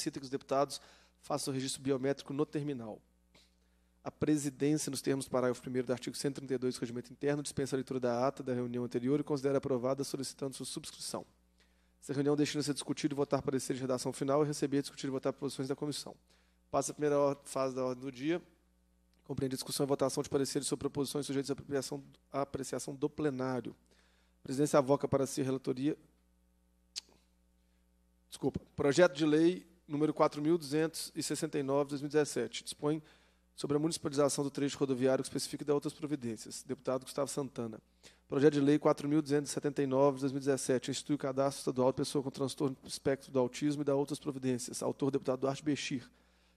solicita que os deputados façam o registro biométrico no terminal. A presidência, nos termos do parágrafo 1 do artigo 132 do Regimento Interno, dispensa a leitura da ata da reunião anterior e considera aprovada solicitando sua subscrição. Essa reunião destina a ser discutida e votar parecer de redação final e receber, discutir e votar proposições da comissão. Passa a primeira fase da ordem do dia. Compreende a discussão e votação de pareceres sobre proposições sujeitas à apreciação, do plenário. A presidência avoca para si a relatoria. Desculpa. Projeto de lei número 4.269, de 2017. Dispõe sobre a municipalização do trecho rodoviário específico especifica e outras providências. Deputado Gustavo Santana. Projeto de Lei 4.279, de 2017. Institui o cadastro estadual de pessoa com transtorno do espectro do autismo e dá outras providências. Autor, deputado Duarte Bechir.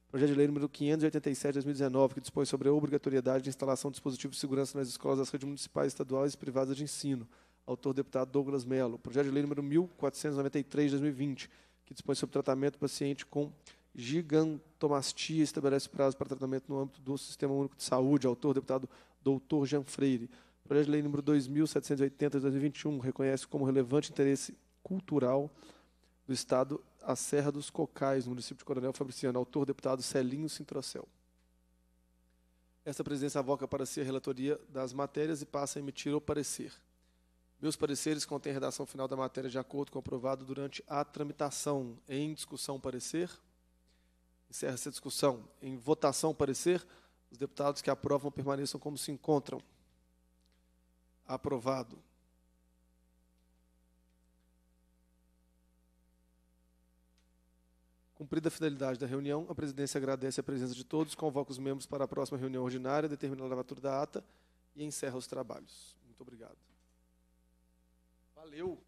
Projeto de Lei número 587, de 2019, que dispõe sobre a obrigatoriedade de instalação de dispositivos de segurança nas escolas das redes municipais, estaduais e privadas de ensino. Autor, deputado Douglas Mello. Projeto de Lei número 1493, de 2020 que dispõe sobre tratamento do paciente com gigantomastia, estabelece prazo para tratamento no âmbito do Sistema Único de Saúde. Autor, deputado doutor Jean Freire. Projeto de lei número 2780 de 2021 reconhece como relevante interesse cultural do Estado a Serra dos Cocais, no município de Coronel Fabriciano. Autor, deputado Celinho Sintrocel. Esta presidência avoca para si a relatoria das matérias e passa a emitir o parecer. Meus pareceres contêm a redação final da matéria de acordo com aprovado durante a tramitação. Em discussão, parecer. Encerra-se a discussão. Em votação, parecer. Os deputados que aprovam permaneçam como se encontram. Aprovado. Cumprida a finalidade da reunião, a presidência agradece a presença de todos, convoca os membros para a próxima reunião ordinária, determina a lavatura da ata e encerra os trabalhos. Muito obrigado. Valeu!